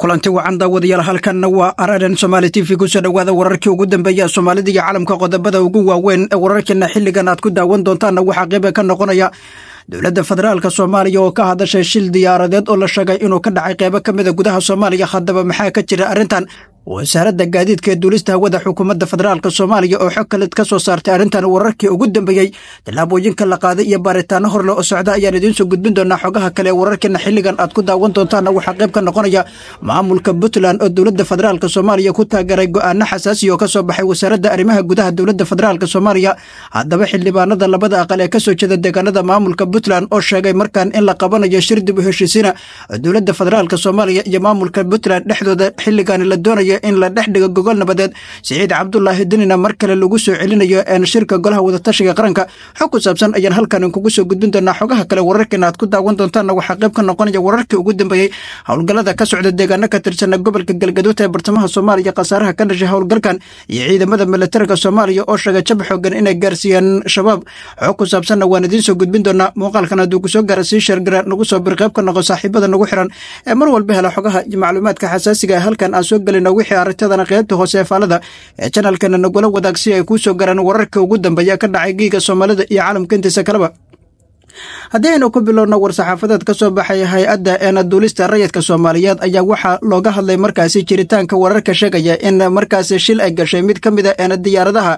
kulanti wacan daawadayaal halkanna waa aradan somaali t v kusoo dhowaada wararkii ugu dambeeya soomaalida iyo caalamka qodobada ugu waaweyn ee wararkiina xilligan aad ku daawan doontaanna waxaa qeyba ka noqonaya dowladda federaalka soomaaliya oo ka hadashay shil diyaaradeed oo la sheegay inuu ka dhacay qeybo ka mida ah gudaha soomaaliya haddaba maxaa ka jira arrintan wasaaradda gaadiidka ee duulista hawada xukuumadda federaalka soomaaliya oo xog kale ka soo saartay arrintan wararkii ugu dambeeyey tallaabooyinka la qaaday iyo baaritaano horle oo socda ayaan idiin soo gudbin doonaa xogaha kale ee wararkeena xilligan aad ku daawan doontaanna waxaa qayb ka noqonaya maamulka puntland oo dowladda federaalka soomaaliya ku taageeray go'aano xasaasi oo ka soo baxay wasaaradda arrimaha gudaha dowladda federaalka soomaaliya haddaba xildhibaanada labada aqal ee ka soo jeeda deegaanada maamulka puntland oo sheegay markan in la qabanayo shir dib u heshiisiina dowladda federaalka soomaaliya iyo maamulka puntland dhexdooda xilligan la doonaya in la dhex dhigo gogol nabadeed siciid cabdulaahi dinina mar kale lagu soo celinayo een shirka golaha wadatashiga qaranka xog ku saabsan ayaan halkan kugu soo gudbin doonaa xogaha kale wararkeena aad ku daawan doontaanna waxaa qayb ka noqonaya wararkii ugu dambeeyey howlgallada ka socda deegaano ka tirsana gobolka galgaduud ee bartamaha soomaaliya khasaaraha ka dhashay howlgalkan iyo ciidamada militariga soomaaliya oo sheegay jab xoogan inay gaarsiiyeen shabaab xog ku saabsanna waan idiin soo gudbin doonaa muuqaalkan hadduu kusoo gaara sii sheergara nagu soo bir qayb ka noqo saaxiibada nagu xiran ee mar walba hela xogaha iyo macluumaadka xasaasiga ah, halkan aan soo gelin wixii arintadana qaybta hoose ee faalada ee janalkana nagula wadaag si ay kuu soo garaan wararka ugu dambeeya ka dhacay giiga soomaalida iyo caalamka intiisa kaleba haddaynu ku bilowno war-saxaafadeed ka soo baxay hay-adda duulista rayidka soomaaliyeed ayaa waxaa looga hadlay markaasi jiritaanka wararka sheegaya in markaasi shil ay gashay mid ka mid a ah eena diyaaradaha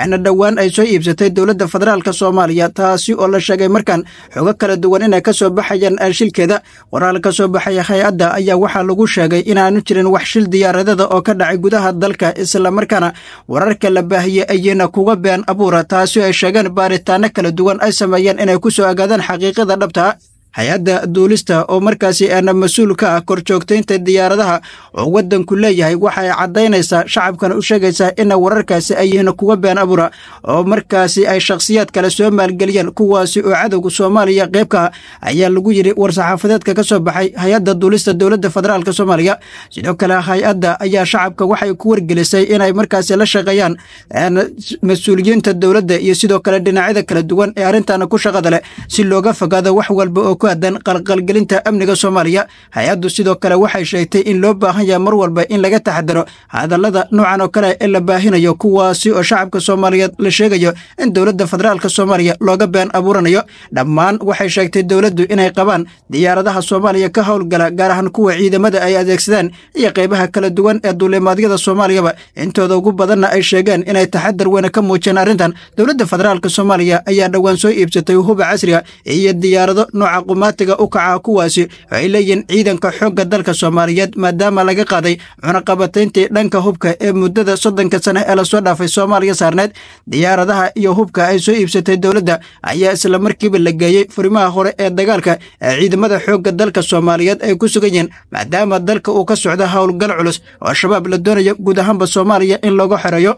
eena dhowaan ay soo iibsatay dowladda federaalk soomaaliya taasi oo la sheegay markaan xogo kala duwan inay ka soo baxayaan shilkeeda qoraal ka soo baxay hay-adda ayaa waxaa lagu sheegay inaanu jirin wax shil diyaaradada oo ka dhacay gudaha dalka islamarkaana wararka la baahiyey ayayna kuga been abuura taasi ay sheegeen baaritaano kala duwan ay sameeyeen inay kusoo gadan xaqiiqada dhabta hay-adda duulista oo markaasi aana mas-uul ka ah kor diyaaradaha oo waddanku leeyahay waxay ay caddaynaysaa shacabkana u sheegaysaa ina wararkaasi ay yihiin kuwa been abura oo markaasi ay shakhsiyaad kale soo maalgeliyeen kuwaasi oo cadowga soomaaliya qeybkaha ah ayaa lagu yidhi war-saxaafadeedka ka soo baxay hay-adda duulista dowladda federaalk soomaaliya sidoo kale hay-adda ayaa shacabka waxay ku wargelisay inay markaasi la shaqeeyaan mas-uuliyiinta dowladda iyo sidoo kale dhinacyada kala duwan ee arrintaana ku shaqada leh si looga fogaado wax walba oo ku aadan qalqalgelinta amniga soomaaliya hay-addu sidoo kale waxay sheegtay in loo baahan yahay mar walba in laga taxadaro hadallada noocan oo kale ee la baahinayo kuwaasi oo shacabka soomaaliyeed la sheegayo in dowladda federaalka soomaaliya looga been abuuranayo dhammaan waxay sheegtay dowladdu inay qabaan diyaaradaha soomaaliya ka howlgala gaar ahaan kuwa ciidamada ay adeegsadaan iyo qaybaha kala duwan ee duulimaadyada soomaaliyaba intooda ugu badanna ay sheegeen inay taxadar weyne ka muujiyeen arrintan dowladda federaalka soomaaliya ayaa dhowaan soo iibsatay huba casriga ah iyo diyaarado nooca duqomaatiga u kaca kuwaasi waxay leeyihiin ciidanka xoogga dalka soomaaliyeed maadaama laga qaaday cunaqabatayntii dhanka hubka ee muddada soddonka sane ee lasoo dhaafay soomaaliya saarneed diyaaradaha iyo hubka ay soo iibsatay dowladda ayaa isla markiiba la geeyey furimaha hore ee dagaalka ee ciidamada xoogga dalka soomaaliyeed ay ku sugan yihiin maadaama dalka uu ka socdo howlgal culus oo shabaab la doonayo guud ahaanba soomaaliya in looga xoreeyo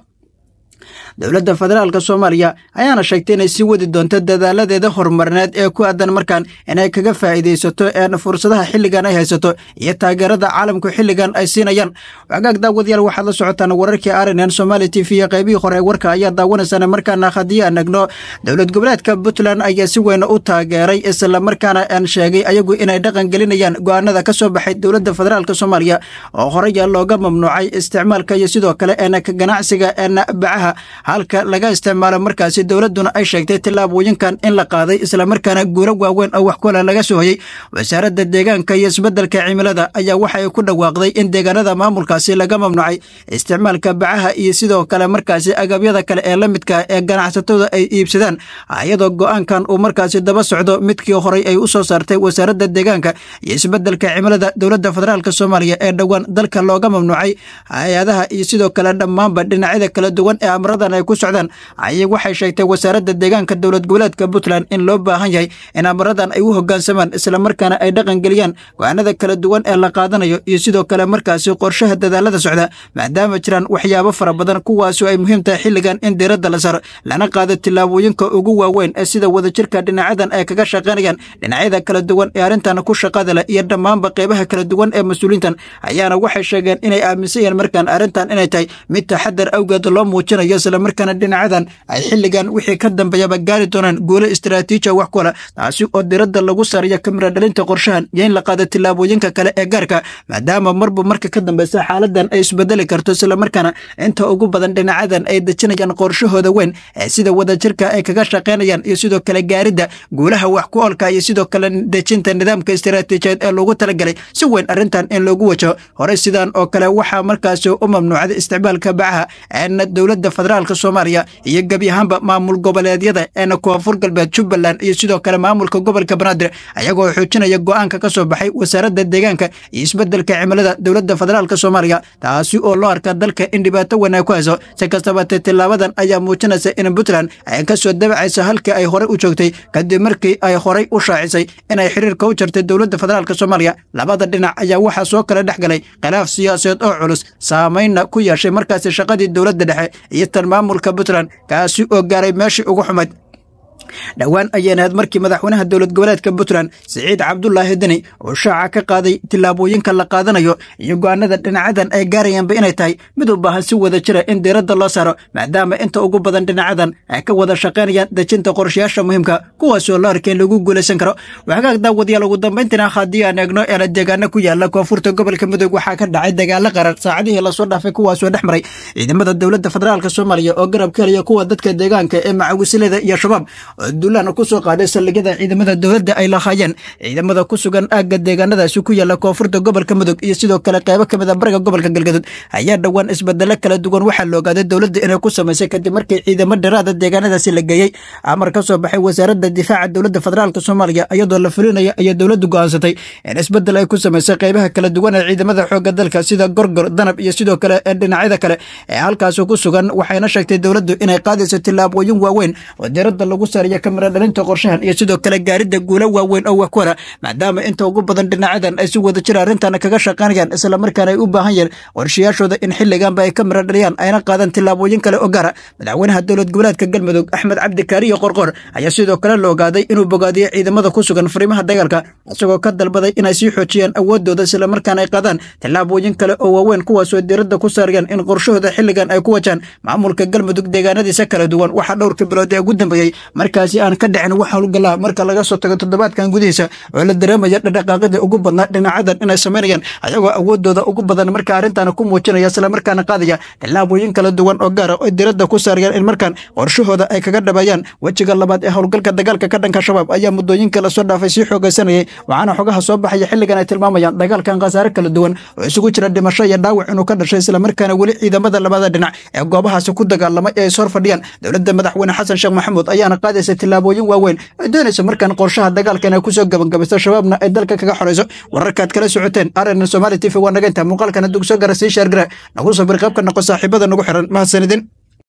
dowladda federaalka soomaaliya ayaana sheegtay inay sii wadi doonto dadaaladeeda horumarneed ee ku aadan markan inay kaga faa'iidaysato een fursadaha xilligan ay haysato iyo taageerada caalamku xilligan ay siinayaan wagaag daawadayaal waxaad la socotaan wararkii rnn somaali t v iyo qaybihii hore warka ayaa daawanaysan markaana haddii aan egno dowlad goboleedka puntland ayaa si weyn u taageeray isla markaana aan sheegay ayagu inay dhaqan gelinayaan go'aanada ka soo baxay dowladda federaalk soomaaliya oo horaya looga mamnuucay isticmaalka iyo sidoo kale een ka ganacsiga een bacaha halka laga isticmaalo markaasi dowladduna ay sheegtay tillaabooyinkan in la qaaday islamarkaana guulo waaweyn oo wax kola laga soo hoyey wasaaradda deegaanka iyo isbeddelka cimilada ayaa waxay ku dhawaaqday in deegaanada maamulkaasi laga mamnuucay isticmaalka bacaha iyo sidoo kale markaasi agabyada kale ee la midka ee ganacsatada ay iibsadaan ayadoo go'aankan uu markaasi daba socdo midkii horay ay u soo saartay wasaaradda deegaanka iyo isbeddelka cimilada dowladda federaalk soomaaliya ee dhowaan dalka looga mamnuucay hay-adaha iyo sidoo kale dhammaanba dhinacyada kala duwan ee amradan ay ku socdaan ayag waxay sheegtay wasaaradda deegaanka dowlad goboleedka puntland in loo baahan yahay in amaradan ay u hoggaansamaan islamarkaana ay dhaqan geliyaan goaanada kala duwan ee la qaadanayo iyo sidoo kale markaasi qorshaha dadaalada socda maadaama jiraan waxyaabo fara badan kuwaasu ay muhiim tahay xilligan in diiradda la saro lana qaado tillaabooyinka ugu waaweyn ee sida wadajirka dhinacyadan ay kaga shaqaynayaan dhinacyada kala duwan ee arrintan ku shaqada leh iyo dhammaanba qaybaha kala duwan ee mas-uuliyiintan ayaana waxay sheegeen inay aaminsan yahiin markaan arrintan inay tahay mid taxadar awgeed loo muujinayo isla markaana dhinacadan ay xilligan wixii ka dambeeyaba gaari doonaan guulo istaraatiiji wax kule taasi oo diradda lagu saariyo kamira dhalinta qorshahan iyo in la qaado tillaabooyinka kale ee gaarka maadaama marba marka ka dambeysa xaaladan ay isbedeli karto islamarkaana inta ugu badan dhinacadan ay dejinayaan qorshahooda weyn ee sida wadajirka ay kaga shaqaynayaan iyo sidoo kale gaaridda guulaha wax ku oolka iyo sidoo kale dejinta nidaamka istaraatiijiyaed ee loogu talagalay si weyn arrintan in loogu wajaho horey sidan oo kale waxaa markaasi u mamnuucday isticmaalka bacaha eena dowladda federaal dalka soomaaliya iyo gebi ahaanba maamul goboleedyada eena koonfur galbeed jubbaland iyo sidoo kale maamulka gobolka banaadir ayagoo xoojinaya go'aanka ka soo baxay wasaaradda deegaanka iyo isbeddelka cimilada dowladda federaalka soomaaliya taasi oo loo arka dalka in dhibaato wanaag ku hayso si kastabatee tilaabadan ayaa muujinaysa in puntland ay kasoo soo dabacaysa halkii ay horey u joogtay kadib markii ay horey u shaacisay inay xiriirka u jartay dowladda federaalka soomaaliya labada dhinac ayaa waxaa soo kala dhexgalay khilaaf siyaaseed oo culus saameynna ku yeeshay markaasi shaqadii dowladda dhexe iyo talmaa maamulka puntland kaasi oo gaaray meeshii ugu xumayd dhowaan ayaan ahayd markii madaxweynaha dowlad goboleedka puntland siciid cabdulaahi deni uu shaaca ka qaaday tillaabooyinka la qaadanayo iyo go'aanada dhinacadan ay gaarayaanba inay tahay mid u baahan si wada jira in diiradda loo saaro maadaama inta ugu badan dhinacadan ay ka wada shaqaynayaan dejinta qorshayaasha muhiimka kuwaasoo la arkeen lagu guulaysan karo waxagaag daawadayaal ugu dambayntina haddii aan eegno eela deegaano ku yaalla koonfurta gobolka mudug waxaa ka dhacay dagaallo qarar saacadihii lasoo dhaafay kuwaasoo dhex maray ciidamada dowladda federaalk soomaaliya oo garab ka helaya kuwa dadka deegaanka ee macawisilada iyo shabaab dulaan kusoo qaaday saldhigyada ciidamada dowladda ay lahaayeen ciidamada ku sugan aagga deegaanadaasi ku yaala koonfurta gobolka mudug iyo sidoo kale qaybo ka mid a ah bariga gobolka galgaduud ayaa dhowaan isbedelo kala duwan waxaa la dowladda inay ku samaysay kadib markii ciidamo dhiraada deegaanadaasi la geeyey amar ka soo baxay wasaaradda difaaca dowladda federaalk soomaaliya iyadoo la fulinaya ayaa dowladdu go'aansatay in isbedel ay ku samaysay qaybaha kala duwan ee ciidamada xoogga dalka sida gorgor danab iyo sidoo kale ee eh, dhinacyada kale ee halkaasi ku sugan waxayna sheegtay dowladdu inay qaadayso tillaabooyin waaweyn oo diiradda lagu saaray iyo kamira dhalinta qorshahan iyo sidoo kale gaaridda guulo waaweyn oo wakwana maadaama inta ugu badan dhinacadan ay si wada jir arrintan kaga shaqaynayaan islamarkaana ay u baahan yeen qorshayaashooda in xilliganba ay ka dhaliyaan ayna qaadan tillaabooyin kale oo gaara ah. madaxweynaha dowlad goboleedka galmudug axmed cabdikaariyo qorqor ayaa sidoo kale la ogaaday inuu bogaadiyey ciidamada ku sugan fariimaha dagaalka isagoo ka dalbaday inay sii xoojiyaan awoodooda islamarkaana ay qaadaan tillaabooyin kale oo waaweyn kuwaasoo diiradda ku saarayaan in qorshahooda xilligan ay ku wajaan maamulka galmudug deegaanadiisa kala duwan waxaa dhowrka bilood ee ugu dambeeyey marka markaasi aan ka dhicin wax howlgalaa marka laga soo tago toddobaadkan gudihiisa oo la dareemaya dhadhaqaaqadii ugu badnaa dhinacadan inay samaynayaan ayagoo awoodooda ugu badan marka arrintaana ku muujinaya islamarkaana qaadaya tilaabooyin kala duwan oo gaara ah, oy diradda ku saarayaan in markaan qorshahooda ay kaga dhabayaan wejiga labaad ee howlgalka dagaalka ka dhanka shabaab ayaa muddooyin lasoo dhaafay sii xoogaysanayay waxaana xogaha soo baxaya xilligan ay tilmaamayaan dagaalkan khasaare kala duwan oo isugu jira dhimasho iyo dhaawac inuu ka dhashay islamarkaana weli ciidamada labada dhinac ee goobahaasi ku dagaalamay ee ay sor fadhiyaan dowladda madaxweyne xasan sheekh maxamuud ayaana qaadaysa قادسة تلابوين ووين دونيسو مركان قرشاها دقال كان يكوسو قبن قبستو شبابنا ادالكا كحرويسو ورقات كلا سعوتين ارينا سومالي تيفي وانا قانتا مقال كان دوكسو قرسي شارقرا نقوصو برقابكا نقو صاحبادا نقو حران ما سندين